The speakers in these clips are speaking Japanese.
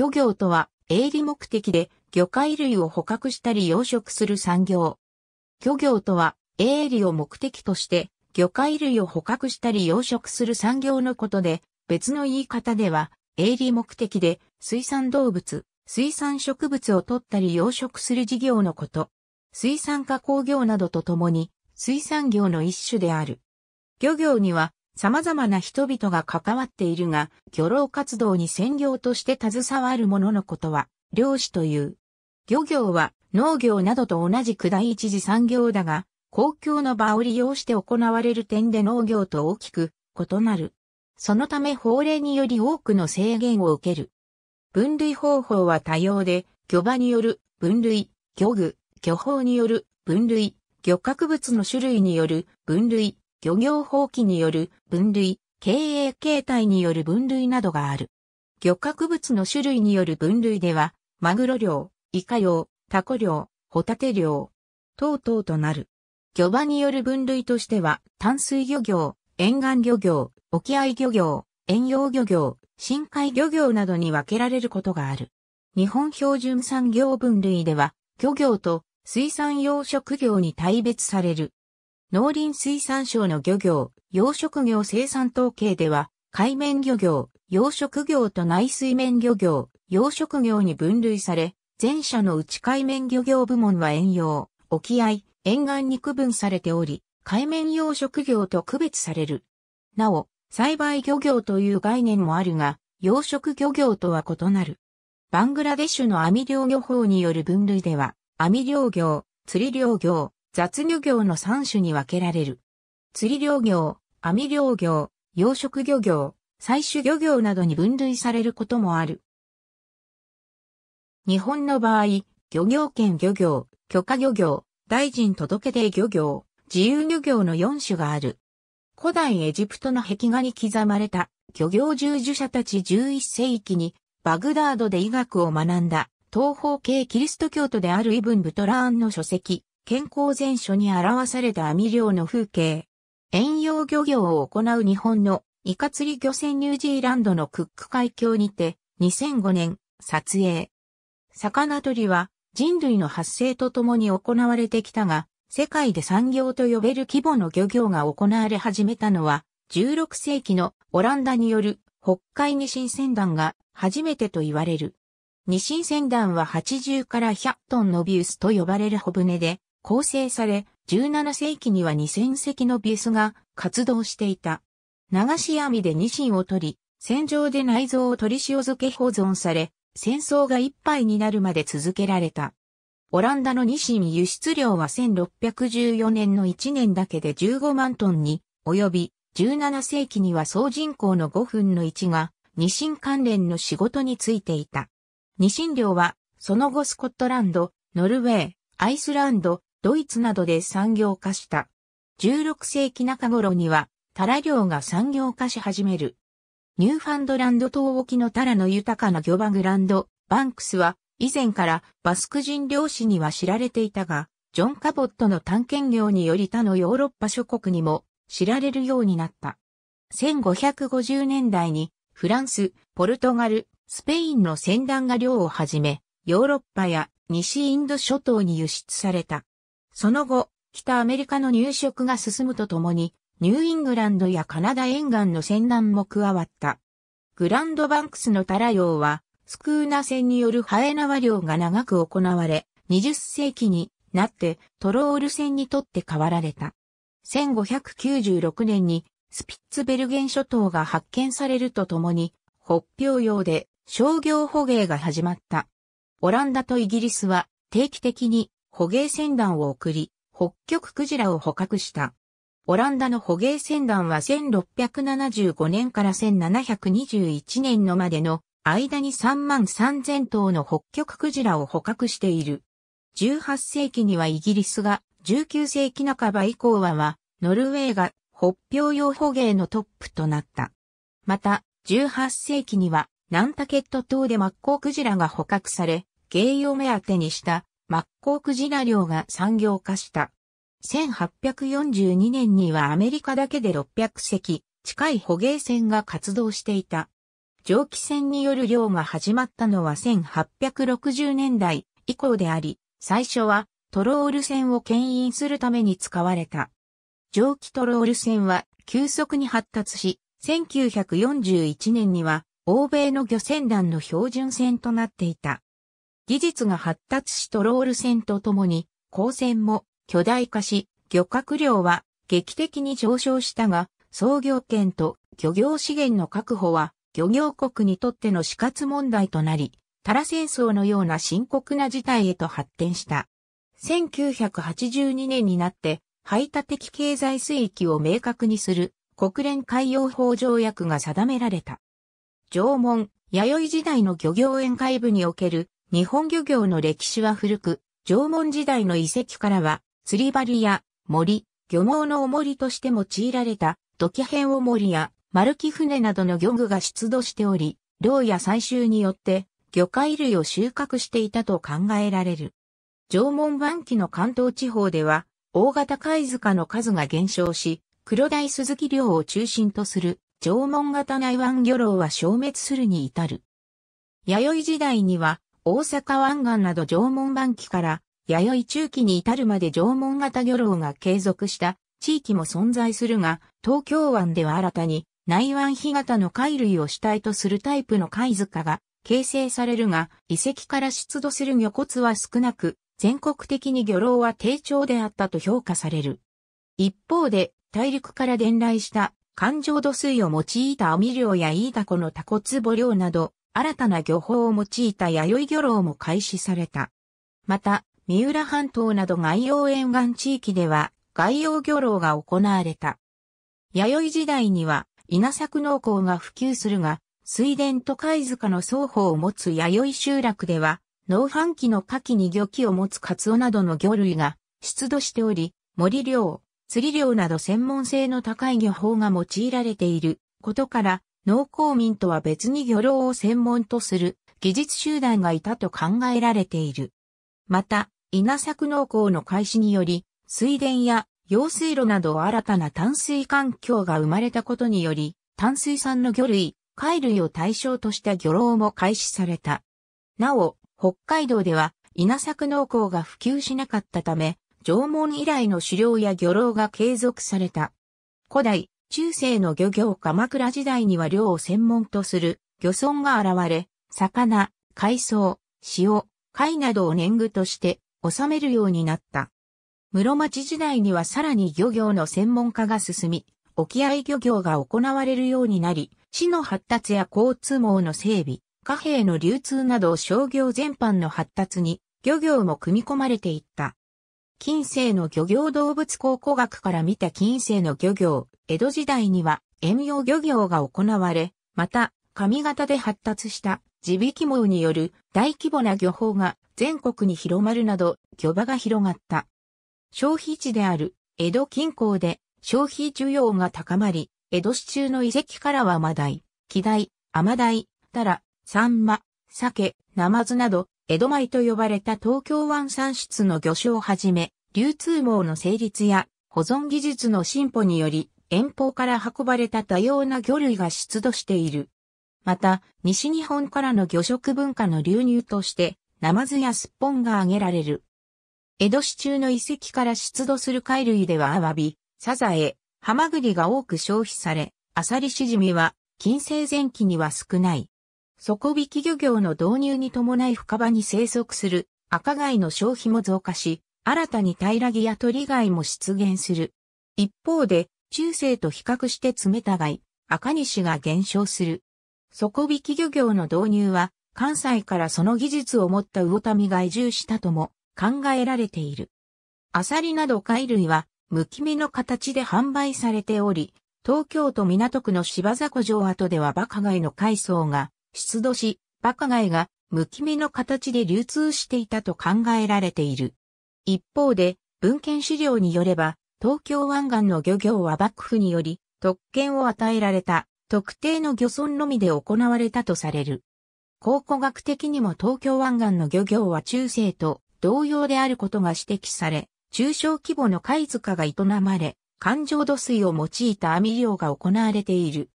漁業とは営利目的で魚介類を捕獲したり養殖する産業。漁業とは営利を目的として魚介類を捕獲したり養殖する産業のことで、別の言い方では営利目的で水産動物、水産植物を取ったり養殖する事業のこと。水産加工業などとともに水産業の一種である。漁業には様々な人々が関わっているが、漁労活動に専業として携わる者のことは、漁師という。漁業は農業などと同じく第一次産業だが、公共の場を利用して行われる点で農業と大きく異なる。そのため法令により多くの制限を受ける。分類方法は多様で、漁場による分類、漁具、漁法による分類、漁獲物の種類による分類、漁業放棄による分類、経営形態による分類などがある。漁獲物の種類による分類では、マグロ漁、イカ漁、タコ漁、ホタテ漁、等々となる。漁場による分類としては、淡水漁業、沿岸漁業、沖合漁業、遠洋漁業、深海漁業などに分けられることがある。日本標準産業分類では、漁業と水産養殖業に大別される。農林水産省の漁業、養殖業生産統計では、海面漁業、養殖業と内水面漁業、養殖業に分類され、前者の内海面漁業部門は遠洋、沖合、沿岸に区分されており、海面養殖業と区別される。なお、栽培漁業という概念もあるが、養殖漁業とは異なる。バングラデシュの網漁漁法による分類では、網漁業、釣り漁業、雑漁業の3種に分けられる。釣り漁業、網漁業、養殖漁業、採取漁業などに分類されることもある。日本の場合、漁業権漁業、許可漁業、大臣届出漁業、自由漁業の4種がある。古代エジプトの壁画に刻まれた漁業従事者たち11世紀にバグダードで医学を学んだ東方系キリスト教徒であるイブン・ブトラーンの書籍、健康全書に表された網漁の風景。遠洋漁業を行う日本のイカ釣り漁船ニュージーランドのクック海峡にて2005年撮影。魚取りは人類の発生とともに行われてきたが、世界で産業と呼べる規模の漁業が行われ始めたのは16世紀のオランダによる北海に新船団が初めてと言われる。二新船団は80から100トンのビウスと呼ばれる小舟で、構成され、17世紀には2000隻のビスが活動していた。流し網でニシンを取り、戦場で内臓を取り塩漬け保存され、戦争が一杯になるまで続けられた。オランダのニシン輸出量は1614年の1年だけで15万トンに及び、17世紀には総人口の5分の1がニシン関連の仕事についていた。ニシン量は、その後スコットランド、ノルウェー、アイスランド、ドイツなどで産業化した。16世紀中頃には、タラ漁が産業化し始める。ニューファンドランド島沖のタラの豊かな漁場グランド、バンクスは、以前からバスク人漁師には知られていたが、ジョン・カボットの探検業により他のヨーロッパ諸国にも知られるようになった。1550年代にフランス、ポルトガル、スペインの船団が漁を始め、ヨーロッパや西インド諸島に輸出された。その後、北アメリカの入植が進むとともに、ニューイングランドやカナダ沿岸の戦乱も加わった。グランドバンクスのタラ用は、スクーナ船によるハエナワ漁が長く行われ、20世紀になってトロール船にとって変わられた。1596年にスピッツベルゲン諸島が発見されるとともに、北氷用で商業捕鯨が始まった。オランダとイギリスは定期的に捕鯨船団を送り、北極クジラを捕獲した。オランダの捕鯨船団は1675年から1721年のまでの間に3万3000頭の北極クジラを捕獲している。18世紀にはイギリスが、19世紀半ば以降はは、ノルウェーが北氷洋捕鯨のトップとなった。また、18世紀には、ナンタケット島でマッコウクジラが捕獲され、芸を目当てにしたマッコウクジラ漁が産業化した。1842年にはアメリカだけで600隻近い捕鯨船が活動していた。蒸気船による漁が始まったのは1860年代以降であり、最初はトロール船を牽引するために使われた。蒸気トロール船は急速に発達し、1941年には欧米の漁船団の標準船となっていた。技術が発達しトロール船とともに、光線も巨大化し、漁獲量は劇的に上昇したが、創業権と漁業資源の確保は漁業国にとっての死活問題となり、タラ戦争のような深刻な事態へと発展した。1982年になって排他的経済水域を明確にする国連海洋法条約が定められた。縄文、弥生時代の漁業宴会部における日本漁業の歴史は古く、縄文時代の遺跡からは、釣り針や森、漁網の重りとして用いられた土器片重りや丸木船などの漁具が出土しており、漁や採集によって魚介類を収穫していたと考えられる。縄文晩期の関東地方では、大型貝塚の数が減少し、黒大鈴木漁を中心とする縄文型内湾漁労は消滅するに至る。弥生時代には大阪湾岸など縄文晩期から弥生中期に至るまで縄文型漁労が継続した地域も存在するが、東京湾では新たに内湾干潟の貝類を主体とするタイプの貝塚が形成されるが、遺跡から出土する魚骨は少なく、全国的に漁労は低調であったと評価される。一方で、大陸から伝来した環状土水を用いた網漁やイイダコのタコツボ漁など、新たな漁法を用いた弥生漁労も開始された。また、三浦半島など外洋沿岸地域では外洋漁労が行われた。弥生時代には稲作農耕が普及するが、水田と貝塚の双方を持つ弥生集落では、農繁期の夏季に漁期を持つカツオなどの魚類が出土しており、森漁、釣り漁など専門性の高い漁法が用いられていることから、農耕民とは別に漁労を専門とする技術集団がいたと考えられている。また、稲作農耕の開始により、水田や用水路など新たな淡水環境が生まれたことにより、淡水産の魚類、貝類を対象とした漁労も開始された。なお、北海道では稲作農耕が普及しなかったため、縄文以来の狩猟や漁労が継続された。古代、中世の漁業鎌倉時代には漁を専門とする漁村が現れ、魚、海藻、塩、貝などを年貢として収めるようになった。室町時代にはさらに漁業の専門化が進み、沖合漁業が行われるようになり、市の発達や交通網の整備、貨幣の流通など商業全般の発達に漁業も組み込まれていった。近世の漁業動物考古学から見た近世の漁業、江戸時代には遠洋漁業が行われ、また、上方で発達した地引き網による大規模な漁法が全国に広まるなど、漁場が広がった。消費地である江戸近郊で消費需要が高まり、江戸市中の遺跡からはマダイ、キダイ、アマダイ、タラ、サンマ、サケ、ナマズなど江戸前と呼ばれた東京湾産出の魚種をはじめ、流通網の成立や保存技術の進歩により、遠方から運ばれた多様な魚類が出土している。また、西日本からの魚食文化の流入として、ナマズやスッポンが挙げられる。江戸市中の遺跡から出土する貝類ではアワビ、サザエ、ハマグリが多く消費され、アサリシジミは、近世前期には少ない。底引き漁業の導入に伴い深場に生息する赤貝の消費も増加し、新たに平木や鳥貝も出現する。一方で、中世と比較して冷た貝、赤西が減少する。底引き漁業の導入は、関西からその技術を持った魚民が移住したとも考えられている。アサリなど貝類は、むき身の形で販売されており、東京都港区の芝雑魚城跡ではバカ貝の海藻が出土し、バカ貝がむき身の形で流通していたと考えられている。一方で、文献資料によれば、東京湾岸の漁業は幕府により特権を与えられた特定の漁村のみで行われたとされる。考古学的にも東京湾岸の漁業は中世と同様であることが指摘され、中小規模の貝塚が営まれ、環状土水を用いた網漁が行われている。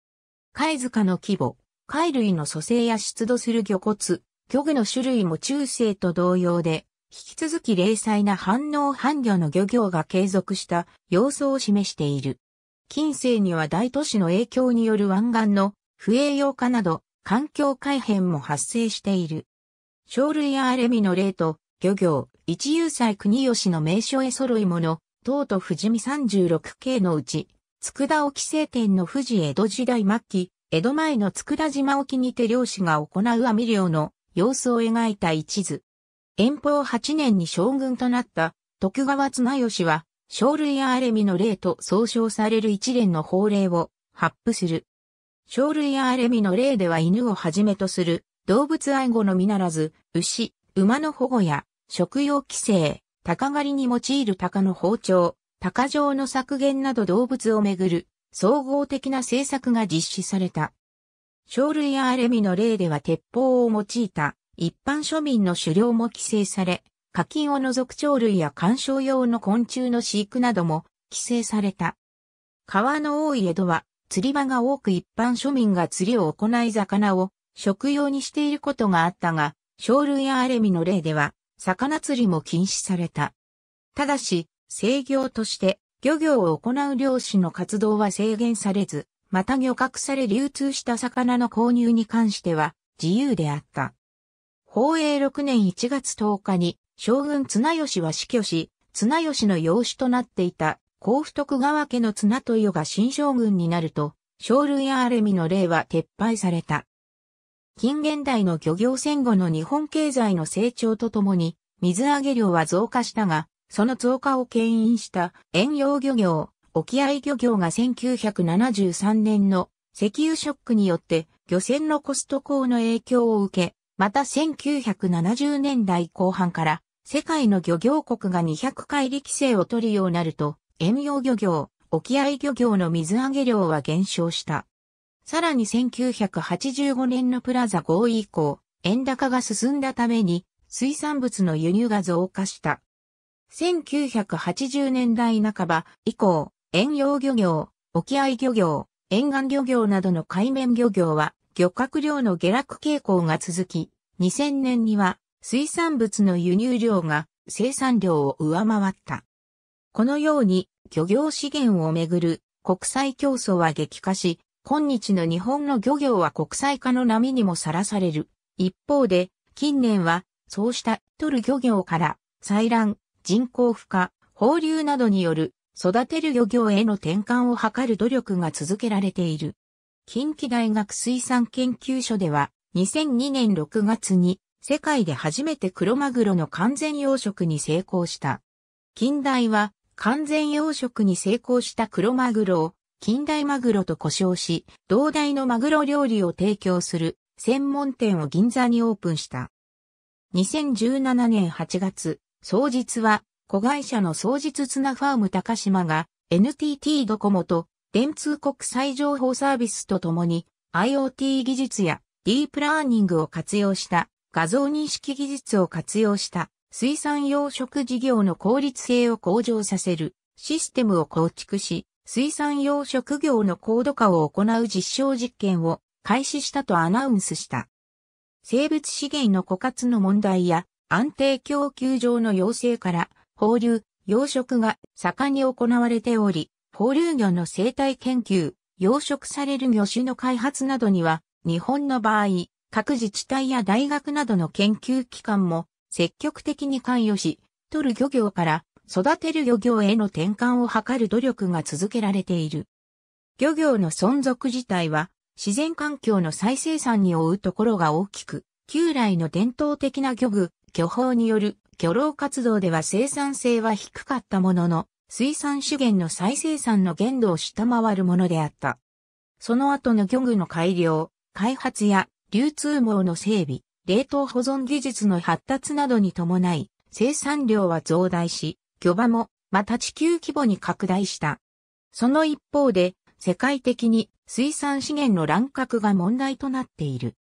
貝塚の規模、貝類の蘇生や出土する魚骨、魚具の種類も中世と同様で、引き続き零細な反応反魚の漁業が継続した様相を示している。近世には大都市の影響による湾岸の不栄養化など環境改変も発生している。鳥類やアレミの例と漁業、一遊祭国吉の名所へ揃いもの、東都富士見36系のうち、佃沖製店の富士江戸時代末期、江戸前の佃島沖にて漁師が行う網漁の様子を描いた一図。遠方8年に将軍となった徳川綱吉は、生類や荒れ身の例と総称される一連の法令を発布する。生類や荒れ身の例では犬をはじめとする動物愛護のみならず、牛、馬の保護や食用規制、鷹狩りに用いる鷹の包丁、鷹状の削減など動物をめぐる総合的な政策が実施された。生類やアレミの例では鉄砲を用いた一般庶民の狩猟も規制され、課金を除く鳥類や観賞用の昆虫の飼育なども規制された。川の多い江戸は釣り場が多く一般庶民が釣りを行い魚を食用にしていることがあったが、生類やアレミの例では魚釣りも禁止された。ただし、制御として漁業を行う漁師の活動は制限されず、また漁獲され流通した魚の購入に関しては自由であった。宝永6年1月10日に将軍綱吉は死去し、綱吉の養子となっていた甲府徳川家の綱豊が新将軍になると、将類やアレミの例は撤廃された。近現代の漁業戦後の日本経済の成長とともに、水揚げ量は増加したが、その増加を牽引した遠洋漁業、沖合漁業が1973年の石油ショックによって漁船のコスト高の影響を受け、また1970年代後半から世界の漁業国が200回力制を取るようになると、遠洋漁業、沖合漁業の水揚げ量は減少した。さらに1985年のプラザ合意以降、円高が進んだために水産物の輸入が増加した。1980年代半ば以降、遠洋漁業、沖合漁業、沿岸漁業などの海面漁業は漁獲量の下落傾向が続き、2000年には水産物の輸入量が生産量を上回った。このように漁業資源をめぐる国際競争は激化し、今日の日本の漁業は国際化の波にもさらされる。一方で、近年はそうした取る漁業から採卵、人口負荷、放流などによる育てる漁業への転換を図る努力が続けられている。近畿大学水産研究所では2002年6月に世界で初めてクロマグロの完全養殖に成功した。近代は完全養殖に成功したクロマグロを近代マグロと呼称し、同大のマグロ料理を提供する専門店を銀座にオープンした。2017年8月、双日は、子会社の双日綱ファーム高島が、NTT ドコモと、電通国際情報サービスとともに、IoT 技術やディープラーニングを活用した画像認識技術を活用した水産養殖事業の効率性を向上させるシステムを構築し、水産養殖業の高度化を行う実証実験を開始したとアナウンスした。生物資源の枯渇の問題や安定供給上の要請から、放流、養殖が盛んに行われており、放流魚の生態研究、養殖される魚種の開発などには、日本の場合、各自治体や大学などの研究機関も積極的に関与し、取る漁業から育てる漁業への転換を図る努力が続けられている。漁業の存続自体は自然環境の再生産に追うところが大きく、旧来の伝統的な漁具、巨峰による巨労活動では生産性は低かったものの、水産資源の再生産の限度を下回るものであった。その後の漁具の改良、開発や流通網の整備、冷凍保存技術の発達などに伴い、生産量は増大し、漁場もまた地球規模に拡大した。その一方で、世界的に水産資源の乱獲が問題となっている。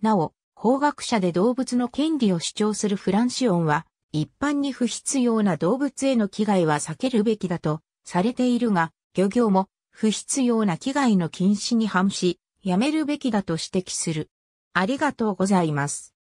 なお、法学者で動物の権利を主張するフランシオンは、一般に不必要な動物への危害は避けるべきだとされているが、漁業も不必要な危害の禁止に反し、やめるべきだと指摘する。ありがとうございます。